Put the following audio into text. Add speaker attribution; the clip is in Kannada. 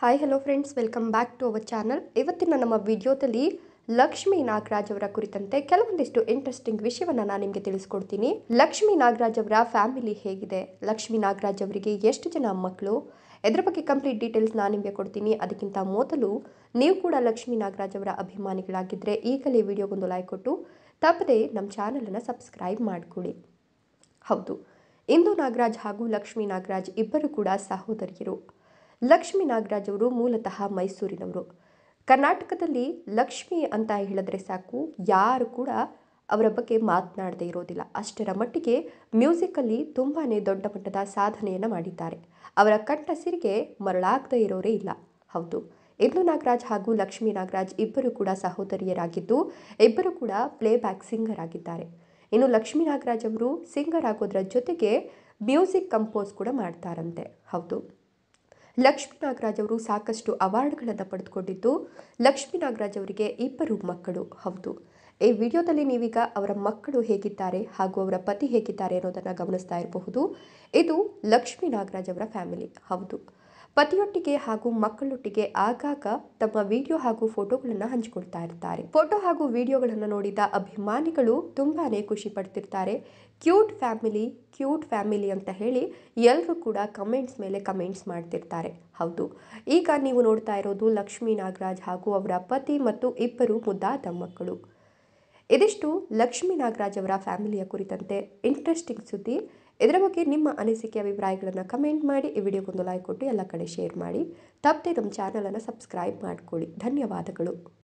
Speaker 1: hi hello friends welcome back to our channel ಇವತ್ತಿನ ನಮ್ಮ ವಿಡಿಯೋದಲ್ಲಿ ಲಕ್ಷ್ಮೀ ನಾಗರಾಜ್ ಅವರ ಕುರಿತಂತೆ ಕೆಲವೊಂದಿಷ್ಟು ಇಂಟ್ರೆಸ್ಟಿಂಗ್ ವಿಷಯವನ್ನು ನಾನು ನಿಮಗೆ ತಿಳಿಸ್ಕೊಡ್ತೀನಿ ಲಕ್ಷ್ಮೀ ನಾಗರಾಜ್ ಅವರ ಫ್ಯಾಮಿಲಿ ಹೇಗಿದೆ ಲಕ್ಷ್ಮೀ ನಾಗರಾಜ್ ಅವರಿಗೆ ಎಷ್ಟು ಜನ ಮಕ್ಕಳು ಇದರ ಬಗ್ಗೆ ಕಂಪ್ಲೀಟ್ ಡೀಟೇಲ್ಸ್ ನಾನು ನಿಮಗೆ ಕೊಡ್ತೀನಿ ಅದಕ್ಕಿಂತ ಮೊದಲು ನೀವು ಕೂಡ ಲಕ್ಷ್ಮೀ ನಾಗರಾಜ್ ಅವರ ಅಭಿಮಾನಿಗಳಾಗಿದ್ದರೆ ಈಗಲೇ ವಿಡಿಯೋಗೊಂದು ಲೈಕ್ ಕೊಟ್ಟು ತಪ್ಪದೆ ನಮ್ಮ ಚಾನಲನ್ನು ಸಬ್ಸ್ಕ್ರೈಬ್ ಮಾಡಿಕೊಳ್ಳಿ ಹೌದು ಇಂದು ನಾಗರಾಜ್ ಹಾಗೂ ಲಕ್ಷ್ಮೀ ನಾಗರಾಜ್ ಇಬ್ಬರು ಕೂಡ ಸಹೋದರಿಯರು ಲಕ್ಷ್ಮೀ ನಾಗರಾಜ್ ಅವರು ಮೂಲತಃ ಮೈಸೂರಿನವರು ಕರ್ನಾಟಕದಲ್ಲಿ ಲಕ್ಷ್ಮಿ ಅಂತ ಹೇಳಿದ್ರೆ ಸಾಕು ಯಾರು ಕೂಡ ಅವರ ಬಗ್ಗೆ ಮಾತನಾಡದೇ ಇರೋದಿಲ್ಲ ಅಷ್ಟರ ಮಟ್ಟಿಗೆ ಮ್ಯೂಸಿಕಲ್ಲಿ ತುಂಬಾ ದೊಡ್ಡ ಮಟ್ಟದ ಸಾಧನೆಯನ್ನು ಮಾಡಿದ್ದಾರೆ ಅವರ ಸಿರಿಗೆ ಮರಳಾಗದೇ ಇರೋರೇ ಇಲ್ಲ ಹೌದು ಇಂದು ನಾಗರಾಜ್ ಹಾಗೂ ಲಕ್ಷ್ಮೀ ನಾಗರಾಜ್ ಇಬ್ಬರು ಕೂಡ ಸಹೋದರಿಯರಾಗಿದ್ದು ಇಬ್ಬರು ಕೂಡ ಪ್ಲೇಬ್ಯಾಕ್ ಸಿಂಗರ್ ಆಗಿದ್ದಾರೆ ಇನ್ನು ಲಕ್ಷ್ಮೀ ನಾಗರಾಜ್ ಅವರು ಸಿಂಗರ್ ಆಗೋದ್ರ ಜೊತೆಗೆ ಮ್ಯೂಸಿಕ್ ಕಂಪೋಸ್ ಕೂಡ ಮಾಡ್ತಾರಂತೆ ಹೌದು ಲಕ್ಷ್ಮೀ ನಾಗರಾಜ್ ಅವರು ಸಾಕಷ್ಟು ಅವಾರ್ಡ್ಗಳನ್ನು ಪಡೆದುಕೊಂಡಿದ್ದು ಲಕ್ಷ್ಮೀ ನಾಗರಾಜ್ ಅವರಿಗೆ ಇಬ್ಬರು ಮಕ್ಕಳು ಹೌದು ಈ ವಿಡಿಯೋದಲ್ಲಿ ನೀವೀಗ ಅವರ ಮಕ್ಕಳು ಹೇಗಿದ್ದಾರೆ ಹಾಗೂ ಅವರ ಪತಿ ಹೇಗಿದ್ದಾರೆ ಅನ್ನೋದನ್ನು ಗಮನಿಸ್ತಾ ಇರಬಹುದು ಇದು ಲಕ್ಷ್ಮೀ ನಾಗರಾಜ್ ಅವರ ಫ್ಯಾಮಿಲಿ ಹೌದು ಪತಿಯೊಟ್ಟಿಗೆ ಹಾಗೂ ಮಕ್ಕಳೊಟ್ಟಿಗೆ ಆಗಾಗ ತಮ್ಮ ವಿಡಿಯೋ ಹಾಗೂ ಫೋಟೋಗಳನ್ನು ಹಂಚಿಕೊಳ್ತಾ ಇರ್ತಾರೆ ಫೋಟೋ ಹಾಗೂ ವಿಡಿಯೋಗಳನ್ನು ನೋಡಿದ ಅಭಿಮಾನಿಗಳು ತುಂಬಾನೇ ಖುಷಿ ಪಡ್ತಿರ್ತಾರೆ ಕ್ಯೂಟ್ ಫ್ಯಾಮಿಲಿ ಕ್ಯೂಟ್ ಫ್ಯಾಮಿಲಿ ಅಂತ ಹೇಳಿ ಎಲ್ಲರೂ ಕೂಡ ಕಮೆಂಟ್ಸ್ ಮೇಲೆ ಕಮೆಂಟ್ಸ್ ಮಾಡ್ತಿರ್ತಾರೆ ಹೌದು ಈಗ ನೀವು ನೋಡ್ತಾ ಇರೋದು ಲಕ್ಷ್ಮೀ ನಾಗರಾಜ್ ಹಾಗೂ ಅವರ ಪತಿ ಮತ್ತು ಇಬ್ಬರು ಮುದ್ದಾದ ಮಕ್ಕಳು ಇದಿಷ್ಟು ಲಕ್ಷ್ಮೀ ನಾಗರಾಜ್ ಅವರ ಫ್ಯಾಮಿಲಿಯ ಕುರಿತಂತೆ ಇಂಟ್ರೆಸ್ಟಿಂಗ್ ಸುದ್ದಿ ಇದರ ಬಗ್ಗೆ ನಿಮ್ಮ ಅನಿಸಿಕೆ ಅಭಿಪ್ರಾಯಗಳನ್ನು ಕಮೆಂಟ್ ಮಾಡಿ ಈ ವಿಡಿಯೋಗೊಂದು ಲೈಕ್ ಕೊಟ್ಟು ಎಲ್ಲ ಕಡೆ ಶೇರ್ ಮಾಡಿ ತಪ್ಪದೆ ನಮ್ಮ ಚಾನಲನ್ನು ಸಬ್ಸ್ಕ್ರೈಬ್ ಮಾಡಿಕೊಳ್ಳಿ ಧನ್ಯವಾದಗಳು